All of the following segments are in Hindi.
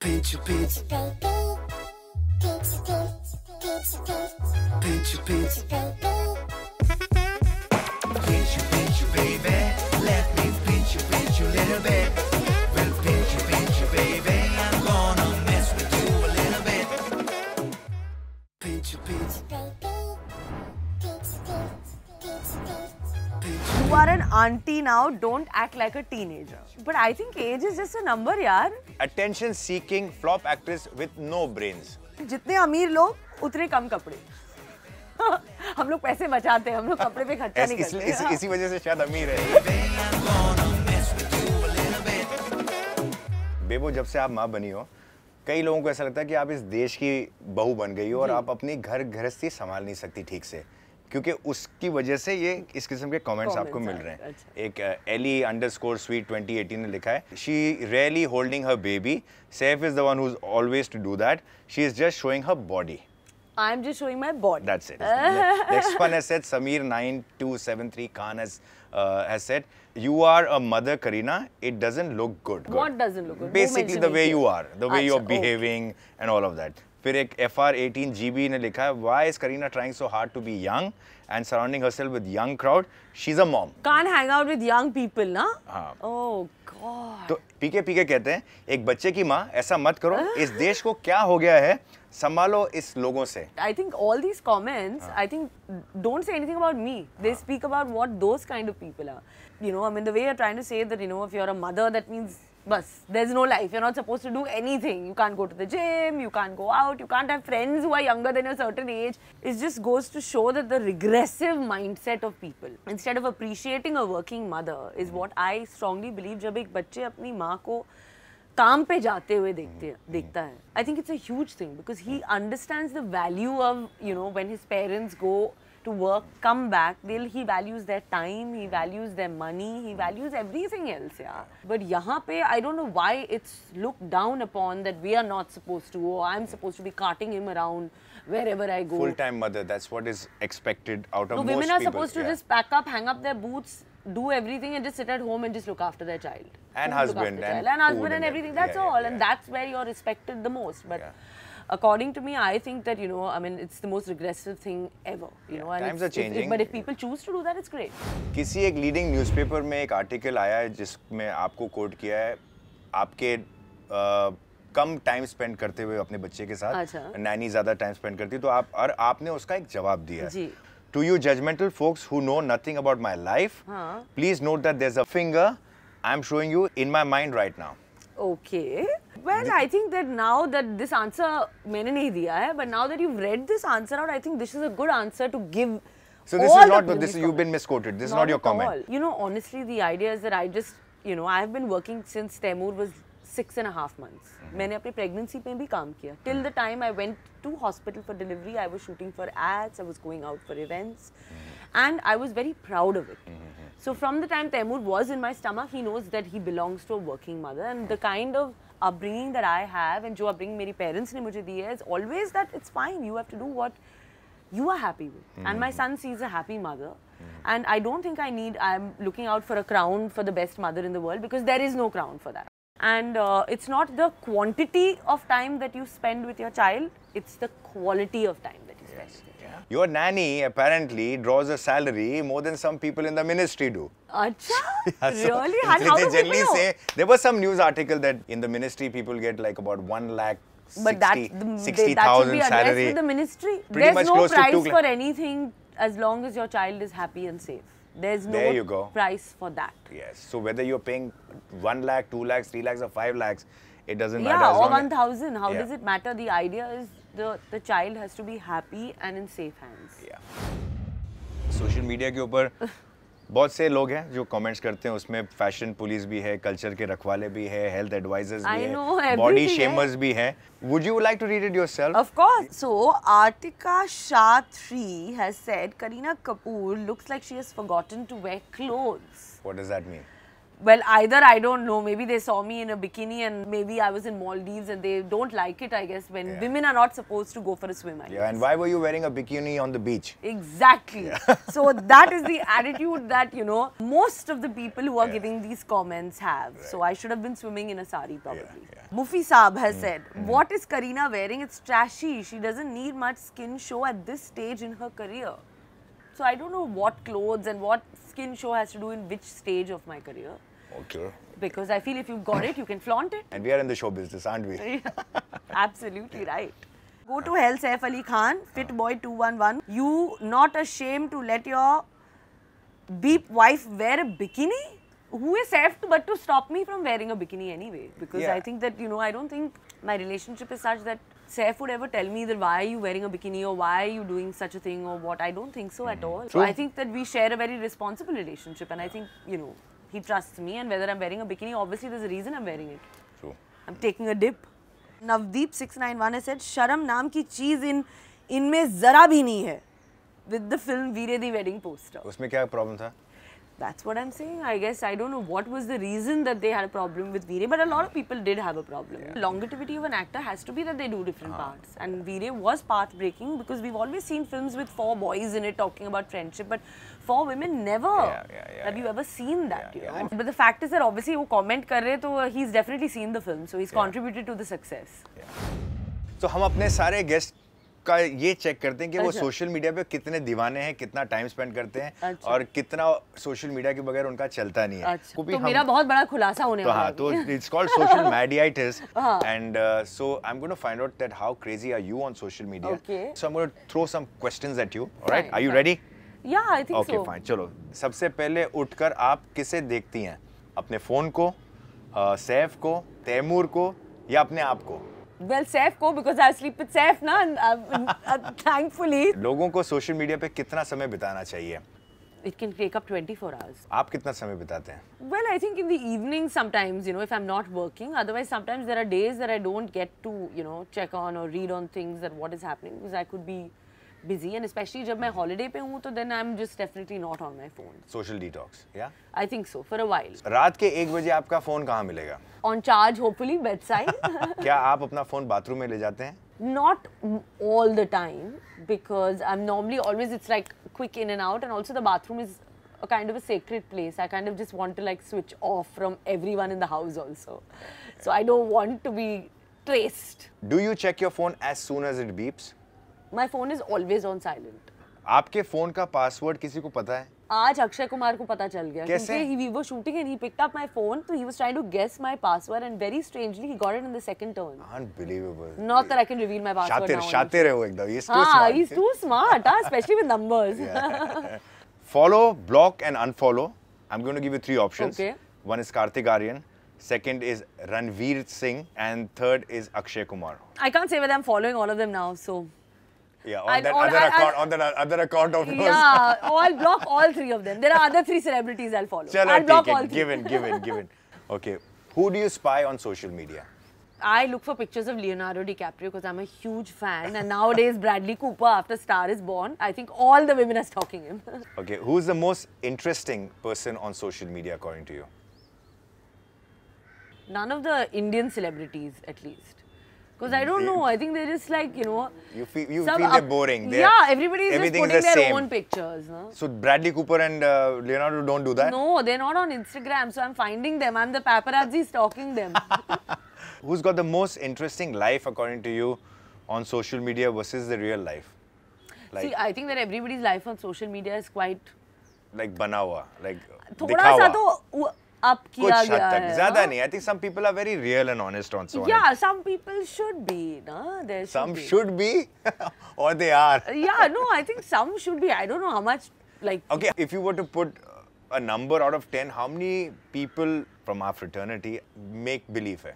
pinch your baby. pinch your pants pinch your Baby pinch your pinch you, baby let me pinch you pinch you little bit auntie now. Don't act like a teenager. But I think age is just a number, yaar. Attention seeking flop actress with no brains. जितने अमीर लोग उतने कम कपड़े हम लोग पैसे बचाते हैं हम लोग कपड़े पे खर्चा नहीं करते इस, इसी वजह से शायद अमीर है बेबो जब से आप माँ बनी हो कई लोगों को ऐसा लगता है कि आप इस देश की बहू बन गई हो और आप अपनी घर गृहस्थी संभाल नहीं सकती ठीक से क्योंकि उसकी वजह से ये इस किस्म के कमेंट्स आपको मिल रहे हैं अच्छा। एक Ellie underscore sweet twenty eighteen ने लिखा है she rarely holding her baby safe is the one always to do that she is just showing her body I am just showing my body that's it next one has said Sameer 9273 Khan has has said you are a mother Kareena it doesn't look good what doesn't look good basically the way you are the way you are behaving and all of that फिर एक F R eighteen G B ने लिखा है why is Kareena trying so hard to be young and surrounding herself with young crowd she is a mom can hang out with young people ना हाँ oh, तो पीके पीके कहते हैं एक बच्चे की माँ ऐसा मत करो हाँ। इस देश को क्या हो गया है संभालो इस लोगों से I think all these comments I think don't say anything about me they speak about what those kind of people are you know I mean the way are trying to say that you know if you are a mother that means Bus. There's no life. You're not supposed to do anything. You can't go to the gym, you can't go out, you can't have friends who are younger than a certain age. It just goes to show that the regressive mindset of people, instead of appreciating a working mother, is hmm. what I strongly believe. जब एक बच्चे अपनी माँ को काम पे जाते हुए देखते hmm. Hmm. देखता है I think it's a huge thing because he understands the value of you know when his parents go to work, come back. they he values their time, he values their money, he values everything else, yeah. But yahan pe, I don't know why it's looked down upon that we are not supposed to, or oh, I'm supposed to be carting him around wherever I go. Full-time mother, that's what is expected out of no, most people. women are supposed to yeah. just pack up, hang up their boots, do everything and just sit at home and just look after their child. And husband. And, child. and, husband and everything, that's yeah, all. Yeah, and that's where you're respected the most. But according to me, I think that, you know, I mean, it's the most regressive thing ever. You yeah, know, and times are changing. It, but if people choose to do that, it's great. kisi ek leading newspaper mein ek article aaya hai jisme aapko quote kiya hai aapke कम टाइम स्पेंड करते हुए अपने बच्चे के साथ अच्छा। नैनी ज्यादा टाइम स्पेंड करती तो आप और आपने उसका एक जवाब दिया है to you judgmental folks who know nothing about my life please note that there is a finger I am showing you in my mind right now okay Well, I think that now that this answer मैंने नहीं दिया है, but now that you've read this answer out, I think this is a good answer to give. So this is not this you've been misquoted. This is not your comment. You know, honestly, the idea is that I just you know I have been working since Taimur was six and a half months. Mm-hmm. मैंने अपनी pregnancy पे भी काम किया. Till mm-hmm. the time I went to hospital for delivery, I was shooting for ads, I was going out for events, mm-hmm. and I was very proud of it. Mm-hmm. So from the time Taimur was in my stomach, he knows that he belongs to a working mother, and the kind of upbringing that I have and जो upbringing my parents ने मुझे दी is always that it's fine you have to do what you are happy with mm. and my mm-hmm. son sees a happy mother mm-hmm. and I don't think I need I'm looking out for a crown for the best mother in the world because there is no crown for that and uh, it's not the quantity of time that you spend with your child it's the quality of time that you yes. your nanny apparently draws a salary more than some people in the ministry do Acha? really? And how do people know? say there was some news article that in the ministry people get like about one lakh. 60, but that, the, 60, they, that should be addressed salary. with the ministry. Pretty There's no price for anything as long as your child is happy and safe. There's no there you go. price for that. Yes. So whether you're paying 1 lakh, 2 lakhs, 3 lakhs or 5 lakhs, it doesn't yeah, matter. Yeah, or 1000. How yeah. does it matter? The idea is the, the child has to be happy and in safe hands. Yeah. Social media के ऊपर बहुत से लोग हैं जो कमेंट्स करते हैं उसमें फैशन पुलिस भी है कल्चर के रखवाले भी है हेल्थ एडवाइजर्स भी know, है बॉडी शेमर्स भी है would you like to read it yourself of course so Artika Shah has said Kareena Kapoor looks like she has forgotten to wear clothes what does that mean well either i don't know maybe they saw me in a bikini and maybe i was in maldives and they don't like it i guess when yeah. women are not supposed to go for a swim I yeah guess. and why were you wearing a bikini on the beach exactly yeah. so that is the attitude that you know most of the people who are yeah. giving these comments have right. so i should have been swimming in a sari probably mufi saab has mm. said mm. what is karina wearing it's trashy she doesn't need much skin show at this stage in her career so i don't know what clothes and what skin show has to do in which stage of my career Okay. Because I feel if you've got it, you can flaunt it. And we are in the show business, aren't we? yeah, absolutely right. Go to Hell Saif Ali Khan, boy 211 You not ashamed to let your beep wife wear a bikini? Who is Saif but to stop me from wearing a bikini anyway? Because yeah. I think that, you know, I don't think my relationship is such that Saif would ever tell me that why are you wearing a bikini or why are you doing such a thing or what. I don't think so mm -hmm. at mm-hmm. all. True. So I think that we share a very responsible relationship and I think, you know, he trusts me and whether I'm wearing a bikini, obviously there's a reason I'm wearing it. True. I'm taking a dip. Navdeep 691 has said, sharam naam ki cheez in इनमें जरा भी नहीं है विद द फिल्म वीरे दी वेडिंग पोस्टर उसमें क्या प्रॉब्लम था That's what I'm saying. I guess I don't know what was the reason that they had a problem with Veeray, but a lot of people did have a problem. Yeah. Longevity of an actor has to be that they do different uh -huh. parts. And Veeray was path breaking because we've always seen films with four boys in it talking about friendship, but four women never yeah, yeah, have you ever seen that. you know? But the fact is that obviously वो comment कर रहे तो he's definitely seen the film, so he's contributed to the success. So हम अपने सारे guest उसका ये चेक करते हैं कि अच्छा। वो सोशल मीडिया पे कितने दीवाने हैं कितना टाइम स्पेंड करते हैं अच्छा। और कितना सोशल मीडिया के बगैर उनका चलता नहीं है अच्छा। तो हम, मेरा बहुत बड़ा खुलासा होने तो वाला हाँ, तो है तो it's called social mediaitis and so I am going to find out that how crazy are you on social media so I am going to throw some questions at you alright are you ready yeah I think so okay fine चलो सबसे पहले उठकर आप किसे देखती हैं अपने फोन को सैफ uh, को तैमूर को या अपने आप को well safe ko because I sleep with safe na and, uh, uh, thankfully logon ko social media pe kitna samay bitana chahiye It can take up 24 hours. aap kitna samay bitate hain Well, I think in the evening sometimes, you know, if I'm not working. Otherwise, sometimes there are days that I don't get to, you know, check on or read on things that what is happening because I could be busy and especially जब मैं holiday पे हूँ तो then I'm just definitely not on my phone. Social detox, yeah? I think so for a while. रात के एक बजे आपका फोन कहाँ मिलेगा? On charge hopefully bedside. क्या आप अपना फोन बाथरूम में ले जाते हैं? Not all the time because I'm normally always it's like quick in and out and also the bathroom is a kind of a sacred place. I kind of just want to like switch off from everyone in the house also. So I don't want to be traced. Do you check your phone as soon as it beeps? My phone is always on silent आपके फोन का पासवर्ड किसी को पता है आज अक्षय कुमार को पता चल गया कैसे he we were shooting and he picked up my phone तो he was trying to guess my password and very strangely he got it in the second turn unbelievable not that I can reveal my password शातिर शातिर है वो एकदम he is too smart he is too smart हां specially with numbers follow block and unfollow I am going to give you three options one is Kartik Aaryan Second is Ranveer Singh, and third is Akshay Kumar. I can't say whether I'm following all of them now, so Yeah, on that other account, on that other account of yours. Yeah, oh, I'll block all three of them. There are other three celebrities I'll follow. Shall I'll block all three. Given, given, given. Okay, who do you spy on social media? I look for pictures of Leonardo DiCaprio because I'm a huge fan. And nowadays, Bradley Cooper, after Star is Born, I think all the women are stalking him. okay, who's the most interesting person on social media according to you? None of the Indian celebrities, at least. Because I don't know. I think they're just like, you know. You feel, you feel they're boring. They're, yeah, everybody's just putting the their same. own pictures. So Bradley Cooper and uh, Leonardo don't do that? No, they're not on Instagram. So I'm finding them. I'm the paparazzi stalking them. Who's got the most interesting life according to you on social media versus the real life? Like, See, I think that everybody's life on social media is quite... Like banawa, like Thoda dikhawa. sa to, up किया गया है ज्यादा नहीं I think some people are very real and honest on so yeah some people should be ना देयर सम शुड बी और they are yeah no I think some should be I don't know how much like okay if you were to put a number out of 10 how many people from our fraternity make believe hai?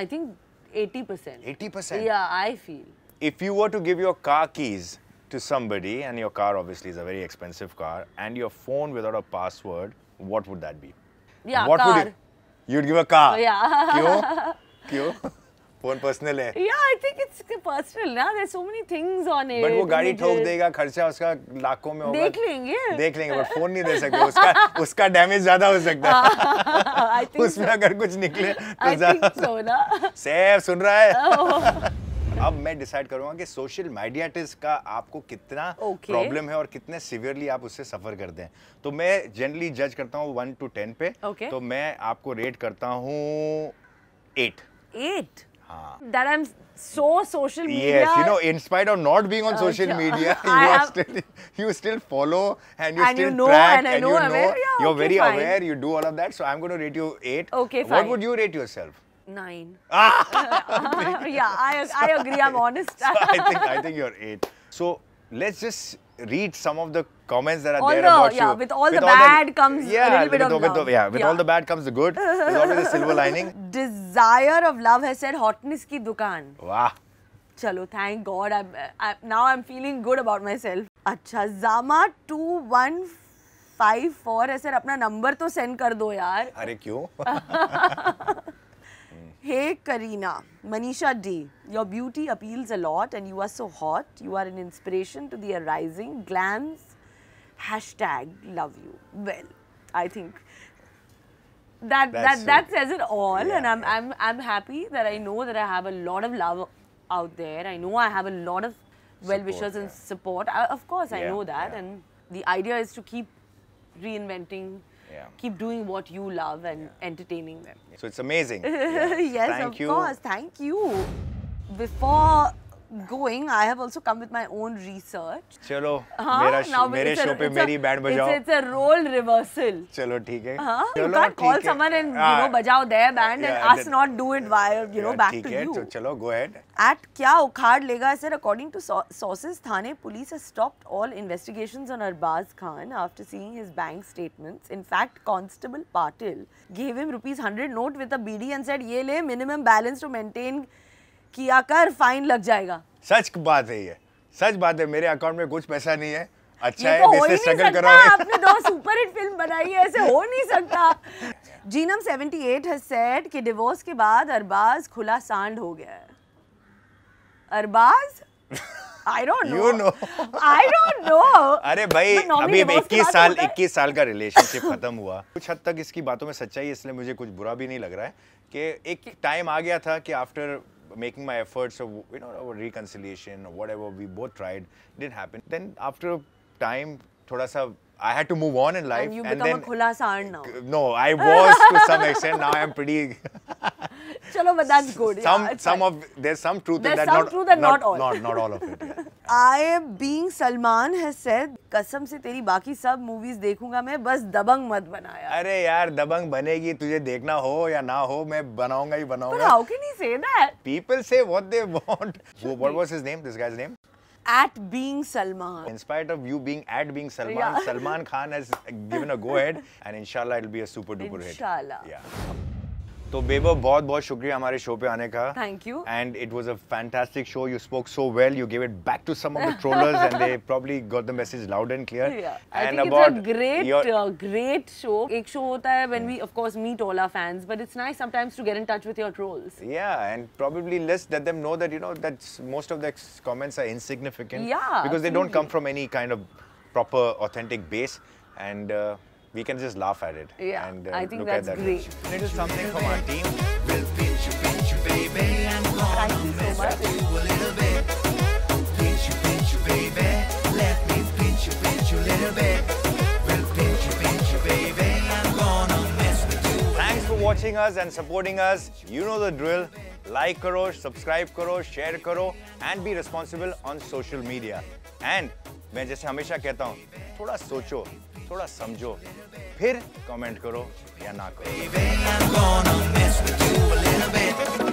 i think 80% 80% yeah i feel if you were to give your car keys to somebody and your car obviously is a very expensive car and your phone without a password what would that be Yeah, what car. would you? You'd give a car. Yeah. क्यों? क्यों? फोन पर्सनल है yeah I think it's personal ना there so many things on it but वो गाड़ी ठोक देगा खर्चा उसका लाखों में होगा देख लेंगे देख लेंगे बट फोन नहीं दे सकते उसका उसका डैमेज ज्यादा हो सकता है उसमें अगर कुछ निकले तो ज्यादा सो ना सेफ सुन रहा है अब मैं डिसाइड करूंगा कि सोशल मीडियाटिस का आपको कितना प्रॉब्लम okay. है और कितने सिवियरली आप उससे सफर करते हैं तो मैं जनरली जज करता हूँ वन टू टेन पे okay. तो मैं आपको रेट करता हूँ eight eight self Nine. Ah! yeah, I, I agree. I'm honest. so I think I think you're eight. So let's just read some of the comments that are all there the, about yeah, you. With all with the all bad the, comes yeah, with, of with, the, yeah, with yeah. all the bad comes the good. There's always a silver lining. Desire of love has said hotness ki dukan. Wow. Chalo, thank God. I'm, I, now I'm feeling good about myself. Acha, Zama 2154 has said, अपना नंबर तो सेंड कर दो यार. अरे क्यों? Hey Karina, Manisha D, your beauty appeals a lot and you are so hot. You are an inspiration to the arising glams. Hashtag love you. Well, I think that that, that says it all yeah. and I'm, I'm, I'm happy that I know that I have a lot of love out there. I know I have a lot of well-wishers yeah. and support. I, of course, yeah, I know that and the idea is to keep reinventing yeah. keep doing what you love and yeah. entertaining them. So it's amazing. yes, Thank of you. course. Thank you. Before going i have also come with my own research chalo हाँ, मेरा now मेरे शो पे मेरी band bajao it's, a, it's a role reversal chalo theek hai है chalo you can't call someone and you know bajao their band yeah, and yeah, us that, not do it yeah, via you yeah, know back to hai, you chalo go ahead at kya ukhad lega sir according to sources Thane police has stopped all investigations on Arbaz Khan after seeing his bank statements in fact constable Patil gave him rupees 100 note with a BD and said ye le minimum balance to maintain किया कर फाइन लग जाएगा सच बात है ये सच बात है मेरे अकाउंट में कुछ पैसा नहीं है अच्छा है तो स्ट्रगल कर रहा आपने दो सुपर हिट फिल्म बनाई है ऐसे हो नहीं सकता जीनम 78 हैज सेड कि डिवोर्स के बाद अरबाज खुला सांड हो गया है Arbaaz I don't know you know I don't know अरे भाई अभी 21 साल 21 साल का रिलेशनशिप खत्म हुआ कुछ हद तक इसकी बातों में सच्चाई है इसलिए मुझे कुछ बुरा भी नहीं लग रहा है कि एक टाइम आ गया था कि after making my efforts of you know reconciliation or whatever we both tried didn't happen. Then after time, thoda sa I had to move on in life. And you and become then, a khula saan now. No, I was to some extent. Now I'm pretty. Chalo, but that's good. Some, yeah, some of there's some truth there's in that. There's some not, truth and not, not all. Not, not all of it. Yeah. I being Salman है सैद कसम से तेरी बाकी सब मूवीज देखूंगा मैं बस दबंग मत बनाया अरे यार दबंग बनेगी तुझे देखना हो या ना हो मैं बनाऊंगा ही बनाऊंगा how can he say that people say what they want what was his name this guy's name at being Salman. In spite of you being at being Salman, yeah. Salman Khan has given a go ahead and inshallah it'll be a super duper inshallah. hit. Inshallah. Yeah. तो बेबो बहुत बहुत शुक्रिया हमारे शो पे आने का thank you and it was a fantastic show you spoke so well you give it back to some of the trollers and they probably got the message loud and clear and about great great show एक शो होता है when we of course meet all our fans but it's nice sometimes to get in touch with your trolls yeah and probably let's let them know that you know that most of the comments are insignificant because they don't come from any kind of proper authentic base and uh, we can just laugh at it. Yeah, and, uh, I think that's that great. it is something from our team. We'll pinch you, pinch you, baby, and Thank you so much. Thanks for watching us and supporting us. You know the drill. Like karo, subscribe karo, share karo, and be responsible on social media. And मैं जैसे हमेशा कहता हूँ थोड़ा सोचो थोड़ा समझो फिर कमेंट करो या ना करो